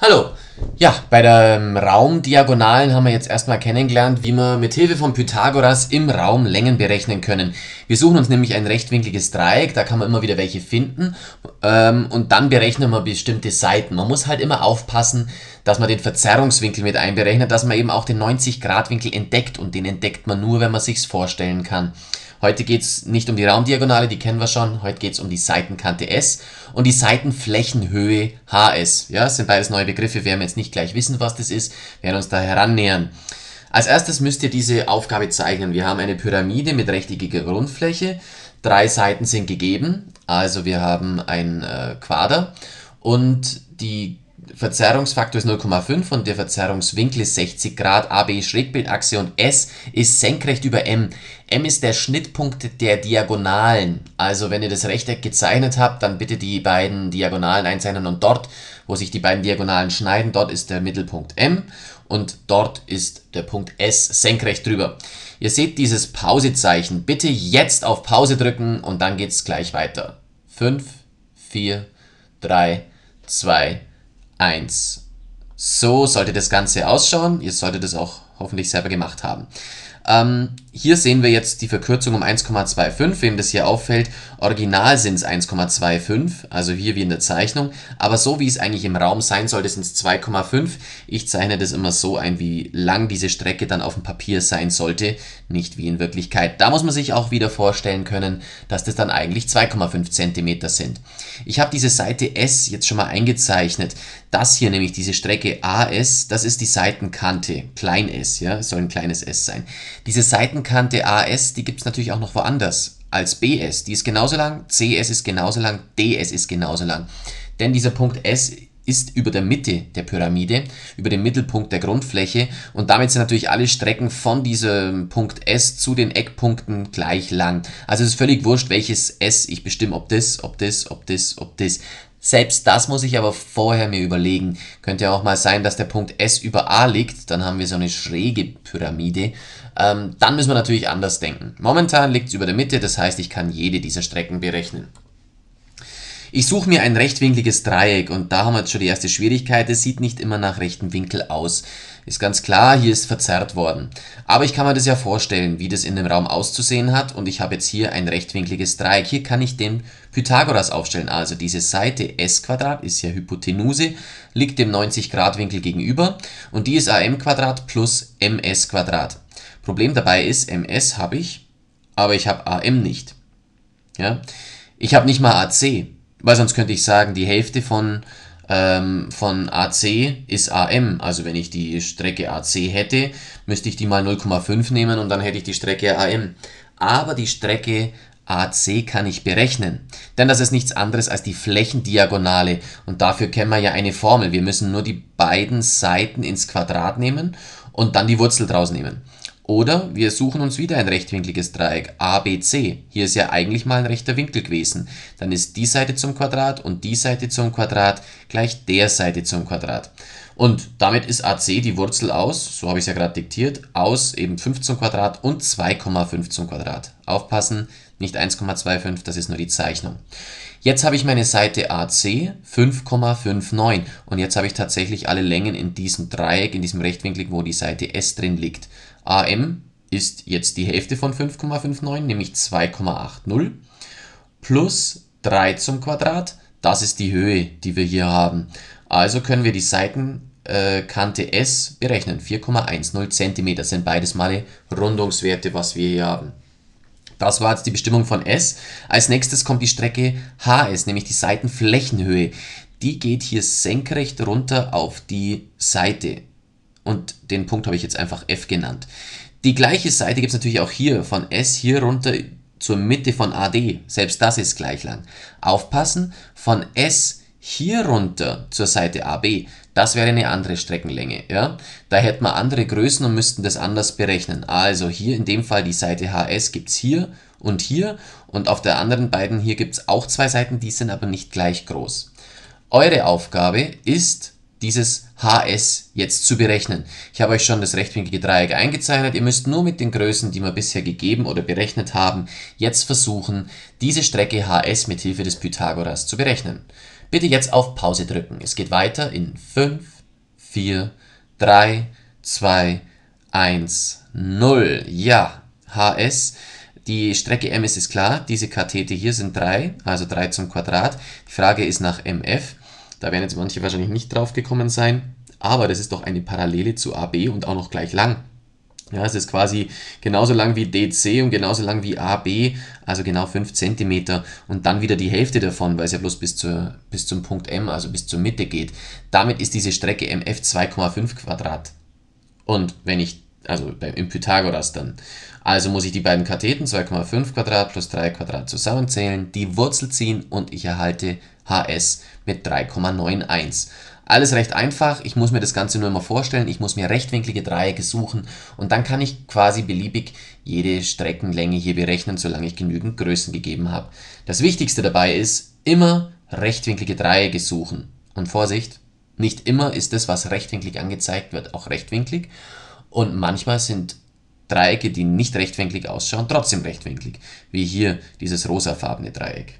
Hallo. Ja, bei den ähm, Raumdiagonalen haben wir jetzt erstmal kennengelernt, wie wir mit Hilfe von Pythagoras im Raum Längen berechnen können. Wir suchen uns nämlich ein rechtwinkliges Dreieck, da kann man immer wieder welche finden ähm, und dann berechnen wir bestimmte Seiten. Man muss halt immer aufpassen, dass man den Verzerrungswinkel mit einberechnet, dass man eben auch den 90-Grad-Winkel entdeckt und den entdeckt man nur, wenn man sich's vorstellen kann. Heute geht es nicht um die Raumdiagonale, die kennen wir schon. Heute geht es um die Seitenkante S und die Seitenflächenhöhe HS. Ja, sind beides neue Begriffe, werden wir jetzt nicht gleich wissen, was das ist, Wir werden uns da herannähern. Als erstes müsst ihr diese Aufgabe zeichnen. Wir haben eine Pyramide mit rechteckiger Grundfläche. Drei Seiten sind gegeben, also wir haben ein äh, Quader und die Verzerrungsfaktor ist 0,5 und der Verzerrungswinkel ist 60 Grad, AB Schrägbildachse und S ist senkrecht über M. M ist der Schnittpunkt der Diagonalen. Also wenn ihr das Rechteck gezeichnet habt, dann bitte die beiden Diagonalen einzeichnen und dort, wo sich die beiden Diagonalen schneiden, dort ist der Mittelpunkt M und dort ist der Punkt S senkrecht drüber. Ihr seht dieses Pausezeichen. Bitte jetzt auf Pause drücken und dann geht es gleich weiter. 5, 4, 3, 2, 1. So sollte das Ganze ausschauen. Ihr solltet es auch hoffentlich selber gemacht haben. Ähm, hier sehen wir jetzt die Verkürzung um 1,25, wem das hier auffällt. Original sind es 1,25, also hier wie in der Zeichnung. Aber so wie es eigentlich im Raum sein sollte, sind es 2,5. Ich zeichne das immer so ein, wie lang diese Strecke dann auf dem Papier sein sollte, nicht wie in Wirklichkeit. Da muss man sich auch wieder vorstellen können, dass das dann eigentlich 2,5 cm sind. Ich habe diese Seite S jetzt schon mal eingezeichnet. Das hier nämlich, diese Strecke AS, das ist die Seitenkante, klein s, ja, soll ein kleines s sein. Diese Seitenkante AS, die gibt es natürlich auch noch woanders als BS. Die ist genauso lang, CS ist genauso lang, DS ist genauso lang. Denn dieser Punkt S ist über der Mitte der Pyramide, über dem Mittelpunkt der Grundfläche und damit sind natürlich alle Strecken von diesem Punkt S zu den Eckpunkten gleich lang. Also es ist völlig wurscht, welches S ich bestimme, ob das, ob das, ob das, ob das. Selbst das muss ich aber vorher mir überlegen. Könnte ja auch mal sein, dass der Punkt S über A liegt. Dann haben wir so eine schräge Pyramide. Ähm, dann müssen wir natürlich anders denken. Momentan liegt es über der Mitte, das heißt, ich kann jede dieser Strecken berechnen. Ich suche mir ein rechtwinkliges Dreieck und da haben wir jetzt schon die erste Schwierigkeit. Es sieht nicht immer nach rechtem Winkel aus. Ist ganz klar, hier ist verzerrt worden. Aber ich kann mir das ja vorstellen, wie das in dem Raum auszusehen hat und ich habe jetzt hier ein rechtwinkliges Dreieck. Hier kann ich den Pythagoras aufstellen. Also diese Seite s ist ja Hypotenuse, liegt dem 90 Grad Winkel gegenüber und die ist am plus ms Problem dabei ist, ms habe ich, aber ich habe am nicht. Ja? Ich habe nicht mal AC. Weil sonst könnte ich sagen, die Hälfte von, ähm, von AC ist AM. Also wenn ich die Strecke AC hätte, müsste ich die mal 0,5 nehmen und dann hätte ich die Strecke AM. Aber die Strecke AC kann ich berechnen. Denn das ist nichts anderes als die Flächendiagonale. Und dafür kennen wir ja eine Formel. Wir müssen nur die beiden Seiten ins Quadrat nehmen und dann die Wurzel draus nehmen. Oder wir suchen uns wieder ein rechtwinkliges Dreieck ABC. Hier ist ja eigentlich mal ein rechter Winkel gewesen. Dann ist die Seite zum Quadrat und die Seite zum Quadrat gleich der Seite zum Quadrat. Und damit ist AC die Wurzel aus, so habe ich es ja gerade diktiert, aus eben 5 zum Quadrat und 2,5 zum Quadrat. Aufpassen, nicht 1,25, das ist nur die Zeichnung. Jetzt habe ich meine Seite AC 5,59 und jetzt habe ich tatsächlich alle Längen in diesem Dreieck, in diesem Rechtwinkel, wo die Seite S drin liegt. AM ist jetzt die Hälfte von 5,59, nämlich 2,80 plus 3 zum Quadrat. Das ist die Höhe, die wir hier haben. Also können wir die Seitenkante S berechnen. 4,10 cm sind beides Male Rundungswerte, was wir hier haben. Das war jetzt die Bestimmung von S. Als nächstes kommt die Strecke HS, nämlich die Seitenflächenhöhe. Die geht hier senkrecht runter auf die Seite. Und den Punkt habe ich jetzt einfach F genannt. Die gleiche Seite gibt es natürlich auch hier, von S hier runter zur Mitte von AD. Selbst das ist gleich lang. Aufpassen, von S hier runter zur Seite AB. Das wäre eine andere Streckenlänge. Ja? Da hätten wir andere Größen und müssten das anders berechnen. Also hier in dem Fall die Seite HS gibt es hier und hier und auf der anderen beiden hier gibt es auch zwei Seiten, die sind aber nicht gleich groß. Eure Aufgabe ist, dieses HS jetzt zu berechnen. Ich habe euch schon das rechtwinklige Dreieck eingezeichnet. Ihr müsst nur mit den Größen, die wir bisher gegeben oder berechnet haben, jetzt versuchen, diese Strecke HS mit Hilfe des Pythagoras zu berechnen. Bitte jetzt auf Pause drücken. Es geht weiter in 5, 4, 3, 2, 1, 0. Ja, HS. Die Strecke MS ist klar. Diese Kathete hier sind 3, also 3 zum Quadrat. Die Frage ist nach MF. Da werden jetzt manche wahrscheinlich nicht drauf gekommen sein. Aber das ist doch eine Parallele zu AB und auch noch gleich lang. Ja, es ist quasi genauso lang wie DC und genauso lang wie AB, also genau 5 cm und dann wieder die Hälfte davon, weil es ja bloß bis, zur, bis zum Punkt M, also bis zur Mitte geht. Damit ist diese Strecke MF 2,5 Quadrat. Und wenn ich, also im Pythagoras dann, also muss ich die beiden Katheten 2,5 Quadrat plus 3 Quadrat zusammenzählen, die Wurzel ziehen und ich erhalte HS mit 3,91. Alles recht einfach, ich muss mir das Ganze nur immer vorstellen, ich muss mir rechtwinklige Dreiecke suchen und dann kann ich quasi beliebig jede Streckenlänge hier berechnen, solange ich genügend Größen gegeben habe. Das Wichtigste dabei ist, immer rechtwinklige Dreiecke suchen. Und Vorsicht, nicht immer ist das, was rechtwinklig angezeigt wird, auch rechtwinklig und manchmal sind Dreiecke, die nicht rechtwinklig ausschauen, trotzdem rechtwinklig, wie hier dieses rosafarbene Dreieck.